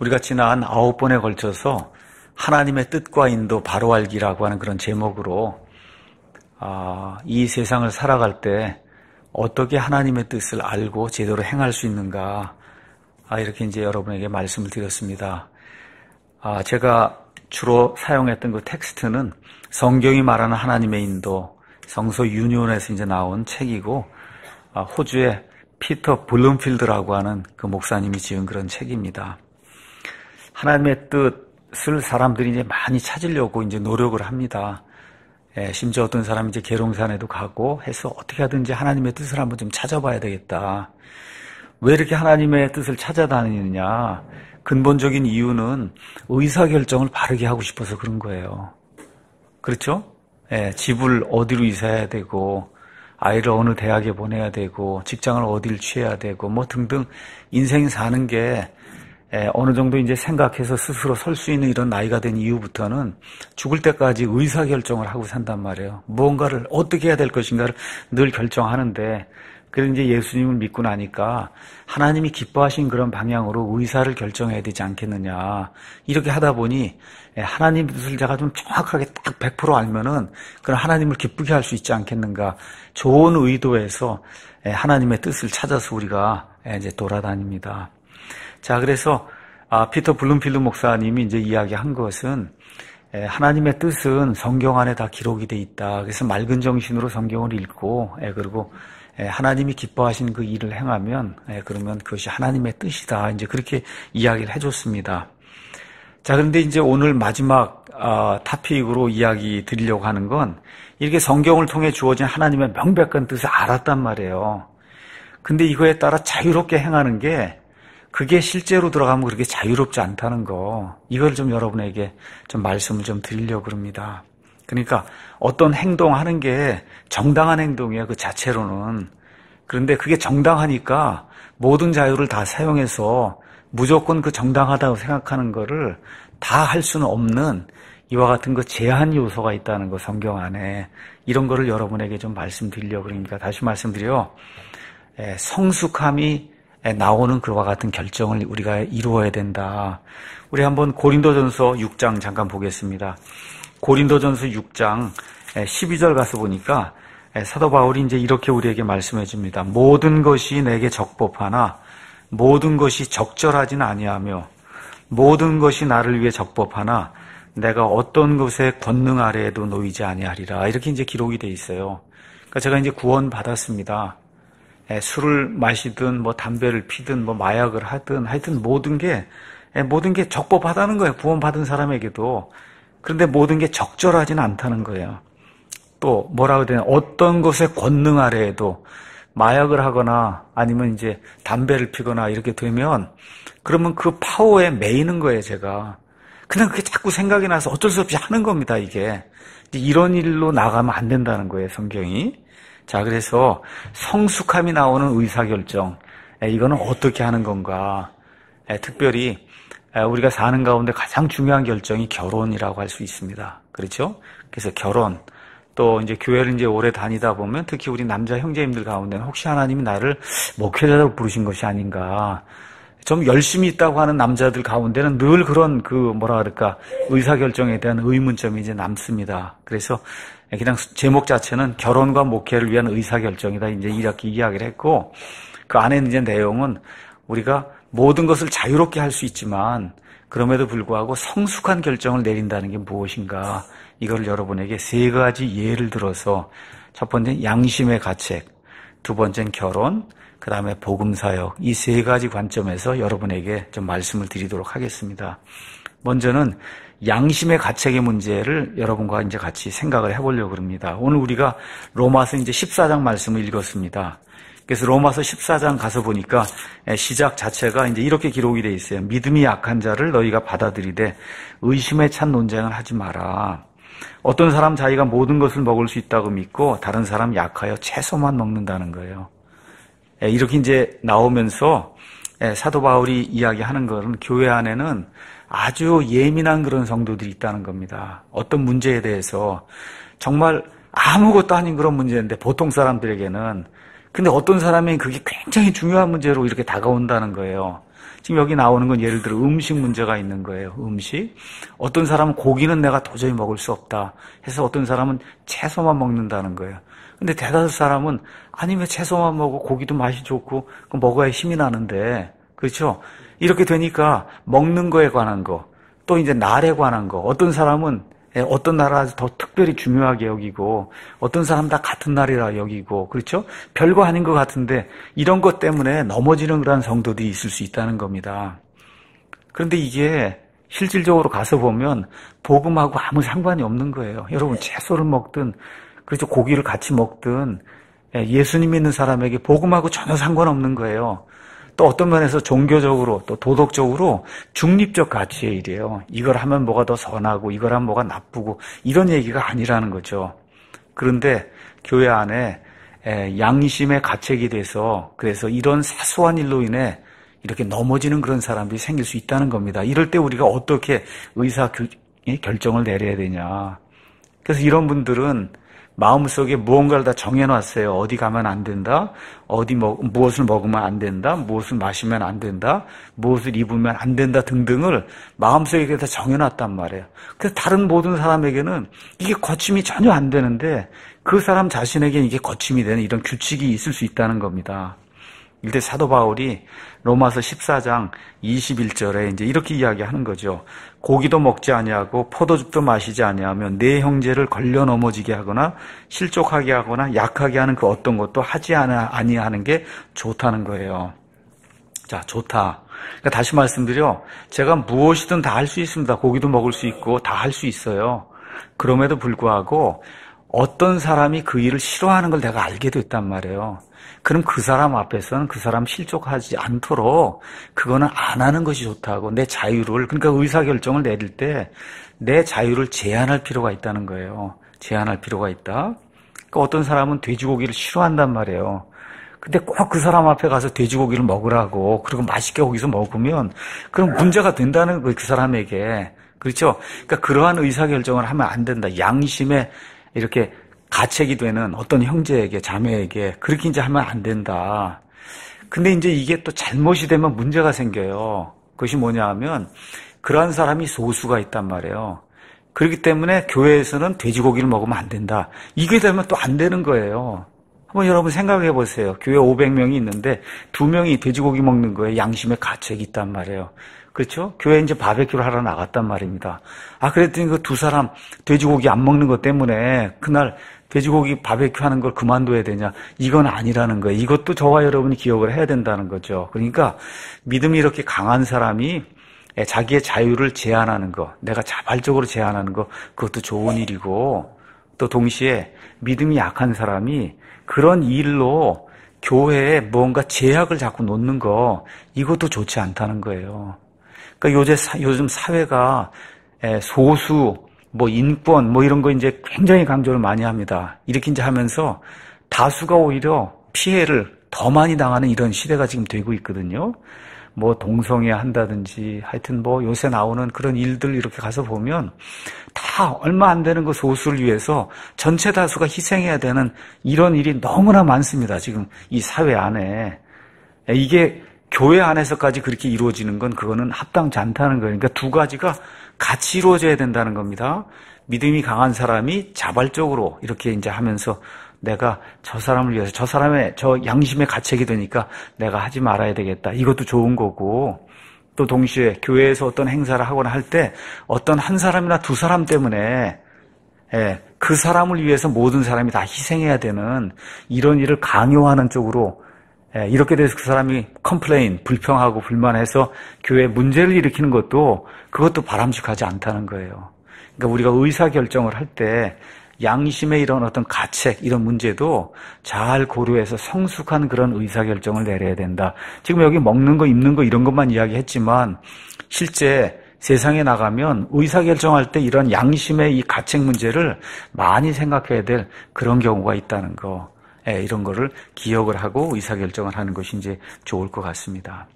우리가 지난 아홉 번에 걸쳐서 하나님의 뜻과 인도 바로 알기라고 하는 그런 제목으로 아, 이 세상을 살아갈 때 어떻게 하나님의 뜻을 알고 제대로 행할 수 있는가 아, 이렇게 이제 여러분에게 말씀을 드렸습니다. 아, 제가 주로 사용했던 그 텍스트는 성경이 말하는 하나님의 인도 성서 유니온에서 이제 나온 책이고 아, 호주의 피터 블룸필드라고 하는 그 목사님이 지은 그런 책입니다. 하나님의 뜻을 사람들이 이제 많이 찾으려고 이제 노력을 합니다. 예, 심지어 어떤 사람이 이제 계룡산에도 가고 해서 어떻게 하든지 하나님의 뜻을 한번 좀 찾아봐야 되겠다. 왜 이렇게 하나님의 뜻을 찾아다니느냐? 근본적인 이유는 의사결정을 바르게 하고 싶어서 그런 거예요. 그렇죠? 예, 집을 어디로 이사해야 되고, 아이를 어느 대학에 보내야 되고, 직장을 어디를 취해야 되고, 뭐 등등 인생 사는 게 예, 어느 정도 이제 생각해서 스스로 설 수 있는 이런 나이가 된 이후부터는 죽을 때까지 의사 결정을 하고 산단 말이에요. 무언가를 어떻게 해야 될 것인가를 늘 결정하는데 그래서 이제 예수님을 믿고 나니까 하나님이 기뻐하신 그런 방향으로 의사를 결정해야 되지 않겠느냐. 이렇게 하다 보니 예, 하나님 뜻을 제가 좀 정확하게 딱 100% 알면은 그런 하나님을 기쁘게 할 수 있지 않겠는가. 좋은 의도에서 예, 하나님의 뜻을 찾아서 우리가 이제 돌아다닙니다. 자, 그래서 아, 피터 블룸필드 목사님이 이제 이야기한 것은 하나님의 뜻은 성경 안에 다 기록이 돼 있다. 그래서 맑은 정신으로 성경을 읽고 그리고 하나님이 기뻐하신 그 일을 행하면 그러면 그것이 하나님의 뜻이다. 이제 그렇게 이야기를 해줬습니다. 자 그런데 이제 오늘 마지막 타픽으로 아, 이야기 드리려고 하는 건 이렇게 성경을 통해 주어진 하나님의 명백한 뜻을 알았단 말이에요. 근데 이거에 따라 자유롭게 행하는 게 그게 실제로 들어가면 그렇게 자유롭지 않다는 거, 이걸 좀 여러분에게 좀 말씀을 좀 드리려고 그럽니다. 그러니까 어떤 행동하는 게 정당한 행동이에요. 그 자체로는. 그런데 그게 정당하니까 모든 자유를 다 사용해서 무조건 그 정당하다고 생각하는 거를 다 할 수는 없는 이와 같은 그 제한 요소가 있다는 거 성경 안에 이런 거를 여러분에게 좀 말씀드리려고 그러니까 다시 말씀드려 예, 성숙함이 나오는 그와 같은 결정을 우리가 이루어야 된다. 우리 한번 고린도전서 6장 잠깐 보겠습니다. 고린도전서 6장 12절 가서 보니까 사도 바울이 이제 이렇게 우리에게 말씀해 줍니다. 모든 것이 내게 적법하나 모든 것이 적절하진 아니하며 모든 것이 나를 위해 적법하나 내가 어떤 것에 권능 아래에도 놓이지 아니하리라. 이렇게 이제 기록이 돼 있어요. 그러니까 제가 이제 구원 받았습니다. 술을 마시든 뭐 담배를 피든 뭐 마약을 하든 하여튼 모든 게 모든 게 적법하다는 거예요. 구원받은 사람에게도. 그런데 모든 게 적절하진 않다는 거예요. 또 뭐라고 해야 되나 어떤 것의 권능 아래에도 마약을 하거나 아니면 이제 담배를 피거나 이렇게 되면 그러면 그 파워에 매이는 거예요, 제가. 그냥 그게 자꾸 생각이 나서 어쩔 수 없이 하는 겁니다, 이게. 이런 일로 나가면 안 된다는 거예요, 성경이. 자, 그래서 성숙함이 나오는 의사결정. 이거는 어떻게 하는 건가. 특별히 우리가 사는 가운데 가장 중요한 결정이 결혼이라고 할 수 있습니다. 그렇죠? 그래서 결혼. 또 이제 교회를 이제 오래 다니다 보면 특히 우리 남자 형제님들 가운데 는 혹시 하나님이 나를 목회자로 부르신 것이 아닌가. 좀 열심히 있다고 하는 남자들 가운데는 늘 그런 그 뭐라 그럴까 의사결정에 대한 의문점이 이제 남습니다. 그래서 그냥 제목 자체는 결혼과 목회를 위한 의사결정이다 이제 이렇게 이야기를 했고 그 안에 이제 내용은 우리가 모든 것을 자유롭게 할 수 있지만 그럼에도 불구하고 성숙한 결정을 내린다는 게 무엇인가 이걸 여러분에게 세 가지 예를 들어서 첫 번째는 양심의 가책, 두 번째는 결혼, 그 다음에 복음사역, 이 세 가지 관점에서 여러분에게 좀 말씀을 드리도록 하겠습니다. 먼저는 양심의 가책의 문제를 여러분과 이제 같이 생각을 해보려고 합니다. 오늘 우리가 로마서 이제 14장 말씀을 읽었습니다. 그래서 로마서 14장 가서 보니까 예, 시작 자체가 이제 이렇게 기록이 돼 있어요. 믿음이 약한 자를 너희가 받아들이되 의심에 찬 논쟁을 하지 마라. 어떤 사람 자기가 모든 것을 먹을 수 있다고 믿고 다른 사람 약하여 채소만 먹는다는 거예요. 예, 이렇게 이제 나오면서 예, 사도 바울이 이야기하는 것은 교회 안에는 아주 예민한 그런 성도들이 있다는 겁니다. 어떤 문제에 대해서 정말 아무것도 아닌 그런 문제인데 보통 사람들에게는 근데 어떤 사람이 그게 굉장히 중요한 문제로 이렇게 다가온다는 거예요. 지금 여기 나오는 건 예를 들어 음식 문제가 있는 거예요. 음식. 어떤 사람은 고기는 내가 도저히 먹을 수 없다 해서 어떤 사람은 채소만 먹는다는 거예요. 근데 대다수 사람은 아니 면 채소만 먹고 고기도 맛이 좋고 그 먹어야 힘이 나는데 그렇죠? 이렇게 되니까 먹는 거에 관한 거, 또 이제 날에 관한 거. 어떤 사람은 예, 어떤 나라 에서더 특별히 중요하게 여기고, 어떤 사람 다 같은 날이라 여기고, 그렇죠? 별거 아닌 것 같은데 이런 것 때문에 넘어지는 그런 성도들이 있을 수 있다는 겁니다. 그런데 이게 실질적으로 가서 보면 복음하고 아무 상관이 없는 거예요. 여러분 네. 채소를 먹든 그렇죠. 고기를 같이 먹든 예, 예수님 있는 사람에게 복음하고 전혀 상관없는 거예요. 또 어떤 면에서 종교적으로 또 도덕적으로 중립적 가치의 일이에요. 이걸 하면 뭐가 더 선하고 이걸 하면 뭐가 나쁘고 이런 얘기가 아니라는 거죠. 그런데 교회 안에 예, 양심의 가책이 돼서 그래서 이런 사소한 일로 인해 이렇게 넘어지는 그런 사람들이 생길 수 있다는 겁니다. 이럴 때 우리가 어떻게 의사 예, 결정을 내려야 되냐. 그래서 이런 분들은 마음속에 무언가를 다 정해놨어요. 어디 가면 안 된다. 어디 먹, 뭐, 무엇을 먹으면 안 된다. 무엇을 마시면 안 된다. 무엇을 입으면 안 된다 등등을 마음속에 다 정해놨단 말이에요. 그래서 다른 모든 사람에게는 이게 거침이 전혀 안 되는데 그 사람 자신에게 는 이게 거침이 되는 이런 규칙이 있을 수 있다는 겁니다. 이때 사도 바울이 로마서 14장 21절에 이제 이렇게 이야기하는 거죠. 고기도 먹지 아니하고 포도즙도 마시지 아니하면내 형제를 걸려 넘어지게 하거나 실족하게 하거나 약하게 하는 그 어떤 것도 하지 아니하는 게 좋다는 거예요. 자, 좋다. 그러니까 다시 말씀드려. 제가 무엇이든 다 할 수 있습니다. 고기도 먹을 수 있고 다 할 수 있어요. 그럼에도 불구하고 어떤 사람이 그 일을 싫어하는 걸 내가 알게 됐단 말이에요. 그럼 그 사람 앞에서는 그 사람 실족하지 않도록 그거는 안 하는 것이 좋다고 내 자유를 그러니까 의사결정을 내릴 때 내 자유를 제한할 필요가 있다는 거예요. 제한할 필요가 있다. 그러니까 어떤 사람은 돼지고기를 싫어한단 말이에요. 근데 꼭 그 사람 앞에 가서 돼지고기를 먹으라고 그리고 맛있게 거기서 먹으면 그럼 문제가 된다는 거예요. 그 사람에게 그렇죠. 그러니까 그러한 의사결정을 하면 안 된다. 양심에 이렇게 가책이 되는 어떤 형제에게 자매에게 그렇게 이제 하면 안 된다. 근데 이제 이게 또 잘못이 되면 문제가 생겨요. 그것이 뭐냐 하면 그러한 사람이 소수가 있단 말이에요. 그렇기 때문에 교회에서는 돼지고기를 먹으면 안 된다. 이게 되면 또 안 되는 거예요. 한번 여러분 생각해 보세요. 교회 500명이 있는데 2명이 돼지고기 먹는 거에 양심의 가책이 있단 말이에요. 그렇죠? 교회 이제 바베큐를 하러 나갔단 말입니다. 아, 그랬더니 그 두 사람 돼지고기 안 먹는 것 때문에 그날 돼지고기 바베큐 하는 걸 그만둬야 되냐. 이건 아니라는 거예요. 이것도 저와 여러분이 기억을 해야 된다는 거죠. 그러니까 믿음이 이렇게 강한 사람이 예, 자기의 자유를 제한하는 거, 내가 자발적으로 제한하는 거, 그것도 좋은 일이고, 또 동시에 믿음이 약한 사람이 그런 일로 교회에 뭔가 제약을 자꾸 놓는 거, 이것도 좋지 않다는 거예요. 그러니까 요새 요즘 사회가 예, 소수 뭐 인권 뭐 이런 거 이제 굉장히 강조를 많이 합니다. 이렇게 이제 하면서 다수가 오히려 피해를 더 많이 당하는 이런 시대가 지금 되고 있거든요. 뭐 동성애 한다든지 하여튼 뭐 요새 나오는 그런 일들 이렇게 가서 보면 다 얼마 안 되는 그 소수를 위해서 전체 다수가 희생해야 되는 이런 일이 너무나 많습니다. 지금 이 사회 안에. 예, 이게 교회 안에서까지 그렇게 이루어지는 건 그거는 합당치 않다는 거니까 그러니까 두 가지가 같이 이루어져야 된다는 겁니다. 믿음이 강한 사람이 자발적으로 이렇게 이제 하면서 내가 저 사람을 위해서 저 사람의 저 양심의 가책이 되니까 내가 하지 말아야 되겠다. 이것도 좋은 거고 또 동시에 교회에서 어떤 행사를 하거나 할 때 어떤 한 사람이나 두 사람 때문에 예, 그 사람을 위해서 모든 사람이 다 희생해야 되는 이런 일을 강요하는 쪽으로 예, 이렇게 돼서 그 사람이 컴플레인, 불평하고 불만해서 교회에 문제를 일으키는 것도 그것도 바람직하지 않다는 거예요. 그러니까 우리가 의사결정을 할 때 양심에 이런 어떤 가책, 이런 문제도 잘 고려해서 성숙한 그런 의사결정을 내려야 된다. 지금 여기 먹는 거, 입는 거 이런 것만 이야기했지만 실제 세상에 나가면 의사결정할 때 이런 양심의 이 가책 문제를 많이 생각해야 될 그런 경우가 있다는 거. 예, 이런 거를 기억을 하고 의사결정을 하는 것이 이제 좋을 것 같습니다.